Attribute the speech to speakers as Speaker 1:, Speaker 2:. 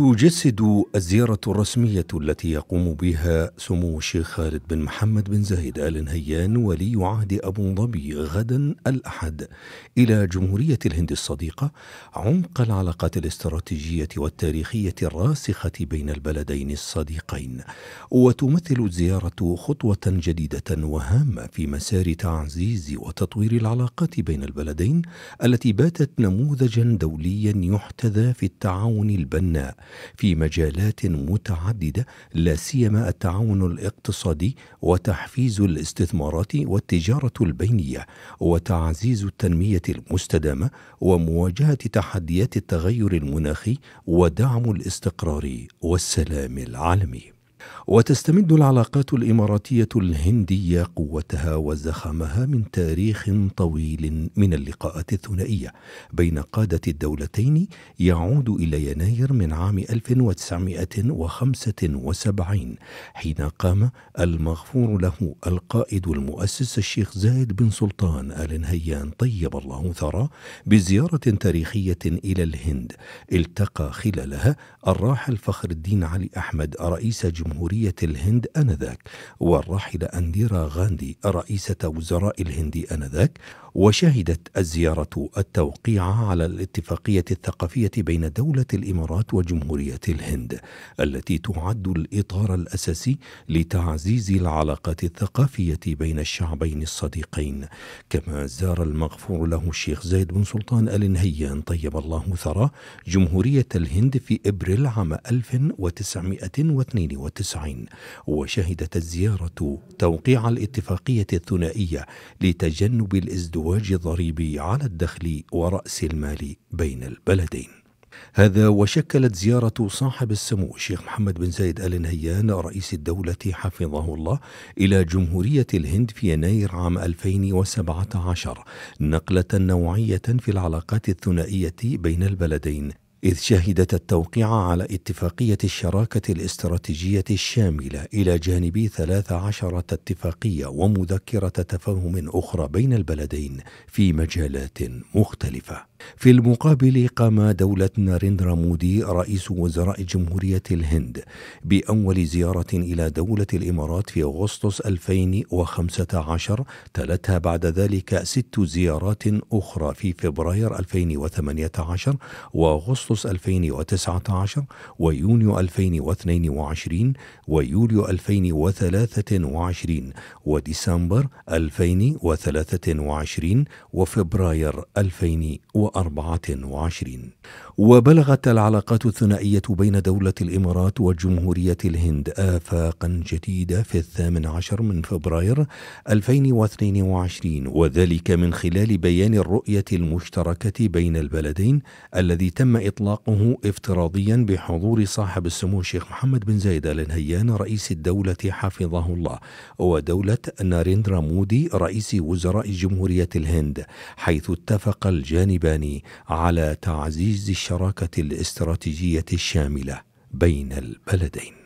Speaker 1: تجسد الزيارة الرسمية التي يقوم بها سمو الشيخ خالد بن محمد بن زايد آل نهيان ولي عهد أبو ظبي غدا الأحد إلى جمهورية الهند الصديقة عمق العلاقات الاستراتيجية والتاريخية الراسخة بين البلدين الصديقين وتمثل الزيارة خطوة جديدة وهامة في مسار تعزيز وتطوير العلاقات بين البلدين التي باتت نموذجا دوليا يحتذى في التعاون البناء في مجالات متعدده لا سيما التعاون الاقتصادي وتحفيز الاستثمارات والتجاره البينيه وتعزيز التنميه المستدامه ومواجهه تحديات التغير المناخي ودعم الاستقرار والسلام العالمي وتستمد العلاقات الاماراتيه الهنديه قوتها وزخمها من تاريخ طويل من اللقاءات الثنائيه بين قاده الدولتين يعود الى يناير من عام 1975 حين قام المغفور له القائد المؤسس الشيخ زايد بن سلطان ال نهيان طيب الله ثراه بزياره تاريخيه الى الهند التقى خلالها الراحل فخر الدين علي احمد رئيس جمهوريه جمهورية الهند آنذاك والراحلة أنديرا غاندي رئيسة وزراء الهند آنذاك وشهدت الزيارة التوقيع على الاتفاقية الثقافية بين دولة الإمارات وجمهورية الهند التي تعد الإطار الأساسي لتعزيز العلاقات الثقافية بين الشعبين الصديقين كما زار المغفور له الشيخ زايد بن سلطان آل نهيان طيب الله ثراه جمهورية الهند في إبريل عام 1992 وشهدت الزيارة توقيع الاتفاقية الثنائية لتجنب الازدواج الضريبي على الدخل ورأس المال بين البلدين هذا وشكلت زيارة صاحب السمو الشيخ محمد بن زايد آل نهيان رئيس الدولة حفظه الله إلى جمهورية الهند في يناير عام 2017 نقلة نوعية في العلاقات الثنائية بين البلدين إذ شهدت التوقيع على اتفاقية الشراكة الاستراتيجية الشاملة إلى جانب 13 اتفاقية ومذكرة تفاهم أخرى بين البلدين في مجالات مختلفة. في المقابل قام دولة ناريندرا مودي رئيس وزراء جمهورية الهند بأول زيارة إلى دولة الإمارات في أغسطس 2015 تلتها بعد ذلك ست زيارات أخرى في فبراير 2018 وأغسطس 2019 ويونيو 2022 ويوليو 2023 وديسمبر 2023 وفبراير 2024 2024 وبلغت العلاقات الثنائية بين دولة الإمارات وجمهورية الهند آفاقا جديدة في الثامن عشر من فبراير 2022 وذلك من خلال بيان الرؤية المشتركة بين البلدين الذي تم إطلاقه افتراضيا بحضور صاحب السمو الشيخ محمد بن زايد آل نهيان رئيس الدولة حفظه الله ودولة ناريندرا مودي رئيس وزراء جمهورية الهند حيث اتفق الجانبان الثاني على تعزيز الشراكه الاستراتيجيه الشامله بين البلدين